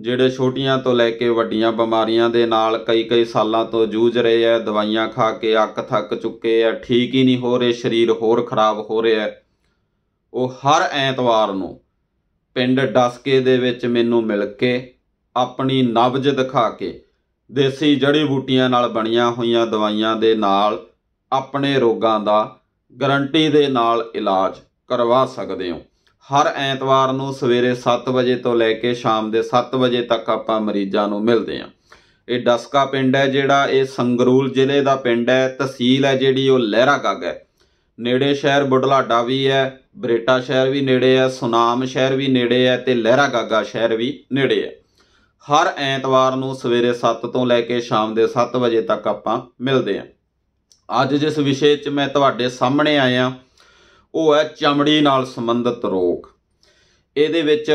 ਜਿਹੜੇ ਛੋਟੀਆਂ ਤੋਂ ਲੈ ਕੇ ਵੱਡੀਆਂ ਬਿਮਾਰੀਆਂ ਦੇ ਨਾਲ ਕਈ-ਕਈ ਸਾਲਾਂ ਤੋਂ ਜੂਝ ਰਹੇ ਐ ਦਵਾਈਆਂ ਖਾ ਕੇ ਅੱਕ ਥੱਕ ਚੁੱਕੇ ਐ ਠੀਕ ਹੀ ਨਹੀਂ ਹੋ ਰਹੇ ਸਰੀਰ ਹੋਰ ਖਰਾਬ ਹੋ ਰਿਹਾ ਉਹ ਹਰ ਐਤਵਾਰ ਨੂੰ ਪਿੰਡ ਡਸਕੇ ਦੇ ਵਿੱਚ ਮੈਨੂੰ ਮਿਲ ਕੇ ਆਪਣੀ ਨਬਜ ਦਿਖਾ ਕੇ ਦੇਸੀ ਜੜੀ ਬੂਟੀਆਂ ਨਾਲ ਬਣੀਆਂ ਹੋਈਆਂ ਦਵਾਈਆਂ ਦੇ ਨਾਲ ਆਪਣੇ ਰੋਗਾਂ ਦਾ ਗਰੰਟੀ ਦੇ ਨਾਲ ਇਲਾਜ ਕਰਵਾ ਸਕਦੇ ਹੋ ਹਰ ਐਤਵਾਰ ਨੂੰ ਸਵੇਰੇ 7 ਵਜੇ ਤੋਂ ਲੈ ਕੇ ਸ਼ਾਮ ਦੇ 7 ਵਜੇ ਤੱਕ ਆਪਾਂ ਮਰੀਜ਼ਾਂ ਨੂੰ ਮਿਲਦੇ ਆਂ ਇਹ ਡਸਕਾ ਪਿੰਡ ਹੈ ਜਿਹੜਾ ਇਹ ਸੰਗਰੂਲ ਜ਼ਿਲ੍ਹੇ ਦਾ ਪਿੰਡ ਹੈ ਤਹਿਸੀਲ ਹੈ ਜਿਹੜੀ ਉਹ ਲਹਿਰਾ ਗੱਗ ਹੈ ਨੇੜੇ ਸ਼ਹਿਰ ਬੁਢਲਾਡਾ ਵੀ ਹੈ ਬਰੇਟਾ ਸ਼ਹਿਰ ਵੀ ਨੇੜੇ ਹੈ ਸੁਨਾਮ ਸ਼ਹਿਰ ਵੀ ਨੇੜੇ ਹੈ ਤੇ ਲਹਿਰਾ ਗਾਗਾ ਸ਼ਹਿਰ ਵੀ ਨੇੜੇ ਹੈ ਹਰ ਐਤਵਾਰ ਨੂੰ ਸਵੇਰੇ 7 ਤੋਂ ਲੈ ਕੇ ਸ਼ਾਮ ਦੇ 7 ਵਜੇ ਤੱਕ ਆਪਾਂ ਮਿਲਦੇ ਆਂ ਅੱਜ ਜਿਸ ਵਿਸ਼ੇ 'ਚ ਮੈਂ ਤੁਹਾਡੇ ਸਾਹਮਣੇ ਆਇਆ ਉਹ ਹੈ ਚਮੜੀ ਨਾਲ ਸੰਬੰਧਿਤ ਰੋਗ ਇਹਦੇ ਵਿੱਚ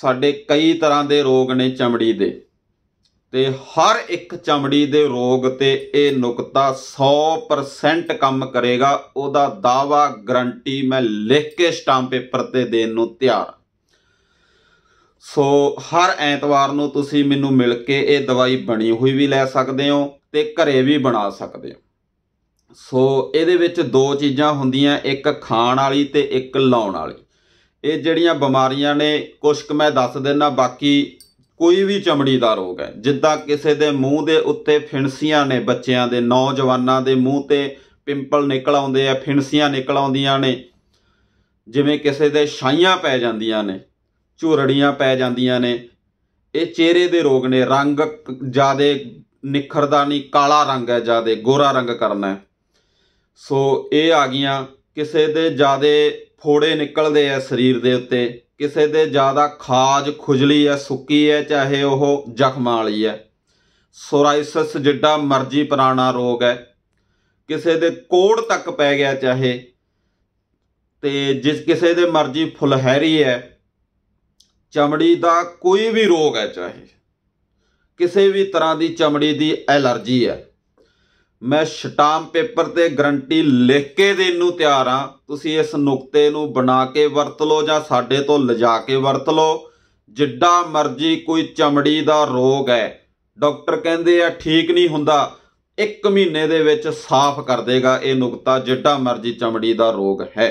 ਸਾਡੇ ਕਈ ਤਰ੍ਹਾਂ ਦੇ ਰੋਗ ਨੇ ਚਮੜੀ ਦੇ ਤੇ ਹਰ ਇੱਕ ਚਮੜੀ ਦੇ ਰੋਗ ਤੇ ਇਹ ਨੁਕਤਾ 100% ਕੰਮ ਕਰੇਗਾ ਉਹਦਾ ਦਾਵਾ ਗਰੰਟੀ ਮੈਂ ਲਿਖ ਕੇ ਸਟਾਂਪ ਪੇਪਰ ਤੇ ਦੇਣ ਨੂੰ ਤਿਆਰ ਸੋ ਹਰ ਐਤਵਾਰ ਨੂੰ ਤੁਸੀਂ ਮੈਨੂੰ ਮਿਲ ਕੇ ਇਹ ਦਵਾਈ ਬਣੀ ਹੋਈ ਵੀ ਲੈ ਸਕਦੇ ਹੋ ਤੇ ਘਰੇ ਵੀ ਬਣਾ ਸਕਦੇ ਹੋ ਸੋ ਇਹਦੇ ਵਿੱਚ ਦੋ ਚੀਜ਼ਾਂ ਹੁੰਦੀਆਂ ਇੱਕ ਖਾਣ ਵਾਲੀ ਤੇ ਇੱਕ ਲਾਉਣ ਵਾਲੀ ਇਹ ਜਿਹੜੀਆਂ ਬਿਮਾਰੀਆਂ ਨੇ ਕੁਸ਼ਕ ਕੁ ਮੈਂ ਦੱਸ ਦਿੰਨਾ ਬਾਕੀ ਕੋਈ ਵੀ ਚਮੜੀ ਦਾ ਰੋਗ ਹੈ ਜਿੱਦਾਂ ਕਿਸੇ ਦੇ ਮੂੰਹ ਦੇ ਉੱਤੇ ਫਿਣਸੀਆਂ ਨੇ ਬੱਚਿਆਂ ਦੇ ਨੌਜਵਾਨਾਂ ਦੇ ਮੂੰਹ ਤੇ ਪਿੰਪਲ ਨਿਕਲ ਆਉਂਦੇ ਆ ਫਿਣਸੀਆਂ ਨਿਕਲ ਆਉਂਦੀਆਂ ਨੇ ਜਿਵੇਂ ਕਿਸੇ ਦੇ ਛਾਈਆਂ ਪੈ ਜਾਂਦੀਆਂ ਨੇ ਝੁਰੜੀਆਂ ਪੈ ਜਾਂਦੀਆਂ ਨੇ ਇਹ ਚਿਹਰੇ ਦੇ ਰੋਗ ਨੇ ਰੰਗ ਜਿਆਦੇ ਨਿਖਰਦਾ ਨਹੀਂ ਕਾਲਾ ਰੰਗ ਹੈ ਜਿਆਦੇ ਗੋਰਾ ਰੰਗ ਕਰਨਾ ਹੈ ਸੋ ਇਹ ਆ ਗਈਆਂ ਕਿਸੇ ਦੇ ਜ਼ਿਆਦੇ ਫੋੜੇ ਨਿਕਲਦੇ ਆ ਸਰੀਰ ਦੇ ਉੱਤੇ ਕਿਸੇ ਦੇ ਜ਼ਿਆਦਾ ਖਾਜ ਖੁਜਲੀ ਹੈ ਸੁੱਕੀ ਹੈ ਚਾਹੇ ਉਹ ਜ਼ਖਮਾਂ ਵਾਲੀ ਹੈ ਸੋਰਾਇਸਿਸ ਜਿੱਡਾ ਮਰਜੀ ਪੁਰਾਣਾ ਰੋਗ ਹੈ ਕਿਸੇ ਦੇ ਕੋੜ ਤੱਕ ਪੈ ਗਿਆ ਚਾਹੇ ਤੇ ਜਿਸ ਕਿਸੇ ਦੇ ਮਰਜੀ ਫੁਲਹੈਰੀ ਹੈ ਚਮੜੀ ਦਾ ਕੋਈ ਵੀ ਰੋਗ ਹੈ ਚਾਹੇ ਕਿਸੇ ਵੀ ਤਰ੍ਹਾਂ ਦੀ ਚਮੜੀ ਦੀ ਐਲਰਜੀ ਹੈ ਮੈਂ ਸ਼ਟਾਮ ਪੇਪਰ ਤੇ ਗਰੰਟੀ ਲਿਖ ਕੇ ਦੇਣ ਨੂੰ ਤਿਆਰ ਆ ਤੁਸੀਂ ਇਸ ਨੁਕਤੇ ਨੂੰ ਬਣਾ ਕੇ ਵਰਤ ਲਓ ਜਾਂ ਸਾਡੇ ਤੋਂ ਲਿਜਾ ਕੇ ਵਰਤ ਲਓ ਜਿੱਡਾ ਮਰਜ਼ੀ ਕੋਈ ਚਮੜੀ ਦਾ ਰੋਗ ਹੈ ਡਾਕਟਰ ਕਹਿੰਦੇ ਆ ਠੀਕ ਨਹੀਂ ਹੁੰਦਾ 1 ਮਹੀਨੇ ਦੇ ਵਿੱਚ ਸਾਫ਼ ਕਰ ਦੇਗਾ ਇਹ ਨੁਕਤਾ ਜਿੱਡਾ ਮਰਜ਼ੀ ਚਮੜੀ ਦਾ ਰੋਗ ਹੈ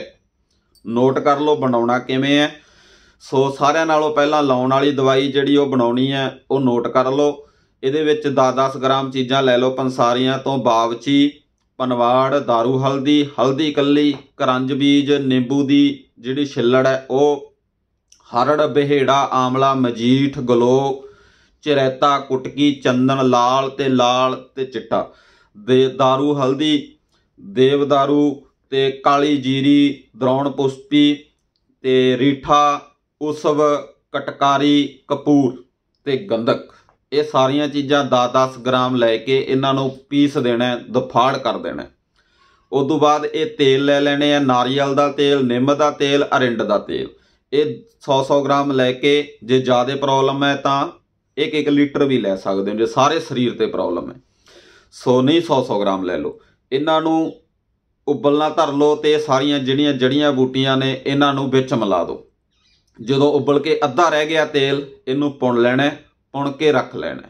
ਨੋਟ ਕਰ ਲਓ ਬਣਾਉਣਾ ਕਿਵੇਂ ਹੈ ਸੋ ਸਾਰਿਆਂ ਨਾਲੋਂ ਪਹਿਲਾਂ ਲਾਉਣ ਵਾਲੀ ਦਵਾਈ ਜਿਹੜੀ ਉਹ ਬਣਾਉਣੀ ਹੈ ਉਹ ਨੋਟ ਕਰ ਲਓ ਇਹਦੇ ਵਿੱਚ 10-10 ਗ੍ਰਾਮ ਚੀਜ਼ਾਂ ਲੈ ਲਓ ਪੰਸਾਰੀਆਂ ਤੋਂ ਬਾਵਚੀ ਪਨਵਾੜ दारू ਹਲਦੀ ਹਲਦੀ ਕੱਲੀ ਕਰੰਜ ਬੀਜ ਨਿੰਬੂ ਦੀ ਜਿਹੜੀ ਛਿੱਲੜ ਹੈ ਉਹ ਹਰੜ ਬਿਹੇੜਾ ਆਮਲਾ ਮਜੀਠ ਗਲੋ ਚਰੈਤਾ ਕੁਟਕੀ ਚੰਦਨ ਲਾਲ ਤੇ ਲਾਲ ਤੇ ਚਿੱਟਾ ਦੇ दारू ਹਲਦੀ ਦੇਵ दारू ਤੇ ਕਾਲੀ ਜੀਰੀ ਦਰੌਣ ਪੁਸ਼ਪੀ ਤੇ ਰੀਠਾ ਉਸਵ ਕਟਕਾਰੀ ਕਪੂਰ ਤੇ ਗੰਧਕ ਇਹ ਸਾਰੀਆਂ ਚੀਜ਼ਾਂ 10-10 ਗ੍ਰਾਮ ਲੈ ਕੇ ਇਹਨਾਂ ਨੂੰ ਪੀਸ ਦੇਣਾ ਦਫਾੜ ਕਰ ਦੇਣਾ ਉਸ ਤੋਂ ਬਾਅਦ ਇਹ ਤੇਲ ਲੈ ਲੈਣੇ ਆ ਨਾਰੀਅਲ ਦਾ ਤੇਲ ਨਿੰਮ ਦਾ ਤੇਲ ਅਰਿੰਡ ਦਾ ਤੇਲ ਇਹ 100-100 ਗ੍ਰਾਮ ਲੈ ਕੇ ਜੇ ਜ਼ਿਆਦਾ ਪ੍ਰੋਬਲਮ ਹੈ ਤਾਂ 1-1 ਲੀਟਰ ਵੀ ਲੈ ਸਕਦੇ ਹੋ ਜੇ ਸਾਰੇ ਸਰੀਰ ਤੇ ਪ੍ਰੋਬਲਮ ਹੈ ਸੋ ਨਹੀਂ 100-100 ਗ੍ਰਾਮ ਲੈ ਲਓ ਇਹਨਾਂ ਨੂੰ ਉਬਲਣਾ ਧਰ ਲਓ ਤੇ ਸਾਰੀਆਂ ਜਿਹੜੀਆਂ ਜੜੀਆਂ ਬੂਟੀਆਂ ਨੇ ਇਹਨਾਂ ਨੂੰ ਵਿੱਚ ਮਿਲਾ ਦਿਓ ਜਦੋਂ ਉਬਲ ਕੇ ਅੱਧਾ ਰਹਿ ਗਿਆ ਤੇਲ ਇਹਨੂੰ ਪੁਣ ਲੈਣਾ ਪੁਣ ਕੇ ਰੱਖ ਲੈਣਾ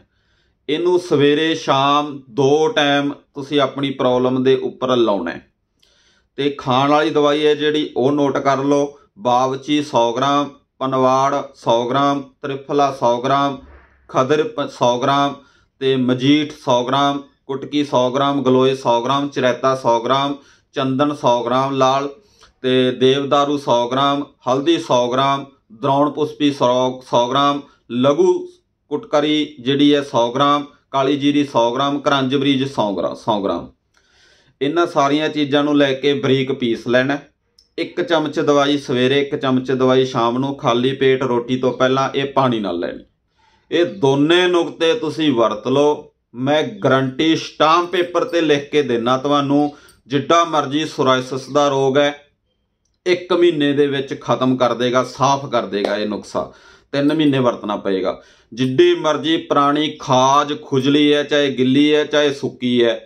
ਇਹਨੂੰ ਸਵੇਰੇ ਸ਼ਾਮ ਦੋ ਟਾਈਮ ਤੁਸੀਂ ਆਪਣੀ ਪ੍ਰੋਬਲਮ ਦੇ ਉੱਪਰ ਲਾਉਣਾ ਤੇ ਖਾਣ ਵਾਲੀ ਦਵਾਈ ਹੈ ਜਿਹੜੀ ਉਹ ਨੋਟ ਕਰ ਲਓ ਬਾਵਚੀ 100 ਗ੍ਰਾਮ ਪਨਵਾੜ 100 ਗ੍ਰਾਮ ਤ੍ਰਿਫਲਾ 100 ਗ੍ਰਾਮ ਖਦਰ 100 ਗ੍ਰਾਮ ਤੇ ਮਜੀਠ 100 ਗ੍ਰਾਮ ਕੁਟਕੀ 100 ਗ੍ਰਾਮ ਗਲੋਏ 100 ਗ੍ਰਾਮ ਚਰੈਤਾ 100 ਗ੍ਰਾਮ ਚੰਦਨ 100 ਗ੍ਰਾਮ ਲਾਲ ਤੇ ਦੇਵਦਾਰੂ 100 ਗ੍ਰਾਮ ਹਲਦੀ 100 ਗ੍ਰਾਮ ਦਰੌਣ ਪੁਸ਼ਪੀ 100 ਗ੍ਰਾਮ ਲਘੂ ਕੁਟਕਰੀ ਜਿਹੜੀ ਹੈ 100 ਗ੍ਰਾਮ ਕਾਲੀ ਜੀਰੀ 100 ਗ੍ਰਾਮ ਕਰੰਜ ਬਰੀਜ 100 ਗ੍ਰਾਮ 100 ਗ੍ਰਾਮ ਇਹਨਾਂ ਸਾਰੀਆਂ ਚੀਜ਼ਾਂ ਨੂੰ ਲੈ ਕੇ ਬਰੀਕ ਪੀਸ ਲੈਣਾ ਇੱਕ ਚਮਚ ਦਵਾਈ ਸਵੇਰੇ ਇੱਕ ਚਮਚ ਦਵਾਈ ਸ਼ਾਮ ਨੂੰ ਖਾਲੀ ਪੇਟ ਰੋਟੀ ਤੋਂ ਪਹਿਲਾਂ ਇਹ ਪਾਣੀ ਨਾਲ ਲੈਣੀ ਇਹ ਦੋਨੇ ਨੁਕਤੇ ਤੁਸੀਂ ਵਰਤ ਲਓ ਮੈਂ ਗਰੰਟੀ ਸਟਾਮ ਪੇਪਰ ਤੇ ਲਿਖ ਕੇ ਦੇਣਾ ਤੁਹਾਨੂੰ ਜਿੱਡਾ ਮਰਜ਼ੀ ਸੋਰਾਇਸਿਸ ਦਾ ਰੋਗ ਹੈ ਇੱਕ ਮਹੀਨੇ ਦੇ ਵਿੱਚ ਖਤਮ ਕਰ ਦੇਗਾ ਸਾਫ਼ ਕਰ ਦੇਗਾ ਇਹ ਨੁਕਸਾ ਤਿੰਨ ਮਹੀਨੇ ਵਰਤਣਾ ਪਏਗਾ ਜਿੱਡੀ ਮਰਜ਼ੀ ਪ੍ਰਾਣੀ ਖਾਜ ਖੁਜਲੀ ਹੈ ਚਾਹੇ ਗਿੱਲੀ ਹੈ ਚਾਹੇ ਸੁੱਕੀ ਹੈ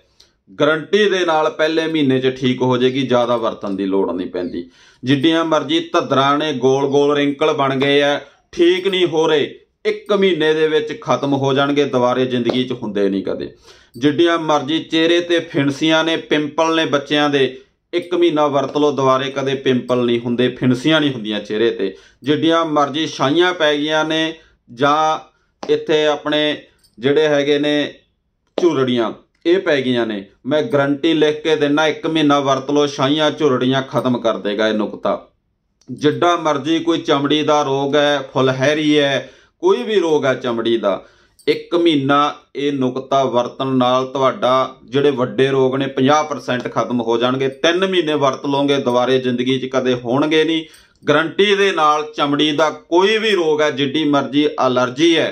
ਗਰੰਟੀ ਦੇ ਨਾਲ ਪਹਿਲੇ ਮਹੀਨੇ 'ਚ ਠੀਕ ਹੋ ਜੇਗੀ ਜ਼ਿਆਦਾ ਵਰਤਣ ਦੀ ਲੋੜ ਨਹੀਂ ਪੈਂਦੀ ਜਿੱਡੀਆਂ ਮਰਜ਼ੀ ਧੱਦਰਾਂ ਨੇ ਗੋਲ-ਗੋਲ ਰਿੰਕਲ ਬਣ ਗਏ ਆ ਠੀਕ ਨਹੀਂ ਹੋ ਰਹੇ ਇੱਕ ਮਹੀਨੇ ਦੇ ਵਿੱਚ ਖਤਮ ਹੋ ਜਾਣਗੇ ਦੁਬਾਰੇ ਜ਼ਿੰਦਗੀ 'ਚ ਹੁੰਦੇ ਨਹੀਂ ਕਦੇ ਜਿੱਡੀਆਂ ਮਰਜ਼ੀ ਚਿਹਰੇ ਤੇ ਫਿੰਸੀਆਂ ਨੇ ਪਿੰਪਲ ਨੇ ਬੱਚਿਆਂ ਦੇ ਇੱਕ ਮਹੀਨਾ ਵਰਤ ਲਓ ਦੁਬਾਰੇ ਕਦੇ ਪਿੰਪਲ ਨਹੀਂ ਹੁੰਦੇ ਫਿੰਸੀਆਂ ਨਹੀਂ ਹੁੰਦੀਆਂ ਚਿਹਰੇ ਤੇ ਜਿੱਡੀਆਂ ਮਰਜ਼ੀ ਛਾਈਆਂ ਪੈ ਗਈਆਂ ਨੇ ਜਾਂ ਇੱਥੇ ਆਪਣੇ ਜਿਹੜੇ ਹੈਗੇ ਨੇ ਝੁਰੜੀਆਂ ਇਹ ਪੈ ਗਈਆਂ ਨੇ ਮੈਂ ਗਰੰਟੀ ਲਿਖ ਕੇ ਦਿੰਨਾ ਇੱਕ ਮਹੀਨਾ ਵਰਤ ਲਓ ਛਾਈਆਂ ਝੁਰੜੀਆਂ ਖਤਮ ਕਰ ਦੇਗਾ ਇਹ ਨੁਕਤਾ ਜਿੱਡਾ ਮਰਜ਼ੀ ਕੋਈ ਚਮੜੀ ਦਾ ਰੋਗ ਹੈ ਫੁਲਹੈਰੀ ਹੈ ਕੋਈ ਵੀ ਰੋਗ ਹੈ ਚਮੜੀ ਦਾ ਇੱਕ ਮਹੀਨਾ ਇਹ ਨੁਕਤਾ ਵਰਤਣ ਨਾਲ ਤੁਹਾਡਾ ਜਿਹੜੇ ਵੱਡੇ ਰੋਗ ਨੇ 50% ਖਤਮ ਹੋ ਜਾਣਗੇ 3 ਮਹੀਨੇ ਵਰਤ ਲੋਗੇ ਦੁਬਾਰੇ ਜ਼ਿੰਦਗੀ 'ਚ ਕਦੇ ਹੋਣਗੇ ਨਹੀਂ ਗਰੰਟੀ ਦੇ ਨਾਲ ਚਮੜੀ ਦਾ ਕੋਈ ਵੀ ਰੋਗ ਹੈ ਜਿੱਡੀ ਮਰਜ਼ੀ ਅਲਰਜੀ ਹੈ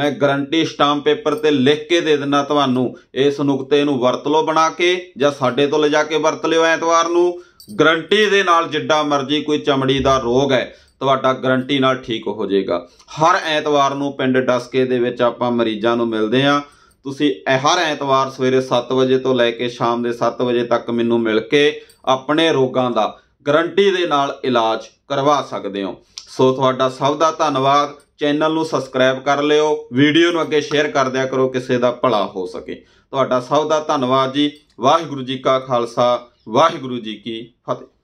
ਮੈਂ ਗਰੰਟੀ ਸਟਾਮ ਪੇਪਰ ਤੇ ਲਿਖ ਕੇ ਦੇ ਦਿੰਦਾ ਤੁਹਾਨੂੰ ਇਸ ਨੁਕਤੇ ਨੂੰ ਵਰਤ ਲਓ ਬਣਾ ਕੇ ਜਾਂ ਸਾਡੇ ਤੋਂ ਲਿਜਾ ਕੇ ਵਰਤ ਲਿਓ ਐਤਵਾਰ ਨੂੰ ਗਰੰਟੀ ਦੇ ਨਾਲ ਜਿੱਡਾ ਮਰਜ਼ੀ ਕੋਈ ਚਮੜੀ ਦਾ ਰੋਗ ਹੈ ਤੁਹਾਡਾ ਗਰੰਟੀ ਨਾਲ ਠੀਕ ਹੋ ਜਾਏਗਾ ਹਰ ਐਤਵਾਰ ਨੂੰ ਪਿੰਡ ਡਸਕੇ ਦੇ ਵਿੱਚ ਆਪਾਂ ਮਰੀਜ਼ਾਂ ਨੂੰ ਮਿਲਦੇ ਆ ਤੁਸੀਂ ਹਰ ਐਤਵਾਰ ਸਵੇਰੇ 7 ਵਜੇ ਤੋਂ ਲੈ ਕੇ ਸ਼ਾਮ ਦੇ 7 ਵਜੇ ਤੱਕ ਮੈਨੂੰ ਮਿਲ ਕੇ ਆਪਣੇ ਰੋਗਾਂ ਦਾ ਗਰੰਟੀ ਦੇ ਨਾਲ ਇਲਾਜ ਕਰਵਾ ਸਕਦੇ ਹੋ ਸੋ ਤੁਹਾਡਾ ਸਭ ਦਾ ਧੰਨਵਾਦ ਚੈਨਲ ਨੂੰ ਸਬਸਕ੍ਰਾਈਬ ਕਰ ਲਿਓ ਵੀਡੀਓ ਨੂੰ ਅੱਗੇ ਸ਼ੇਅਰ ਕਰ ਦਿਆ ਕਰੋ ਕਿਸੇ ਦਾ ਭਲਾ ਹੋ ਸਕੇ ਤੁਹਾਡਾ ਸਭ ਦਾ ਧੰਨਵਾਦ ਜੀ ਵਾਹਿਗੁਰੂ ਜੀ ਕਾ ਖਾਲਸਾ ਵਾਹਿਗੁਰੂ ਜੀ ਕੀ ਫਤਿਹ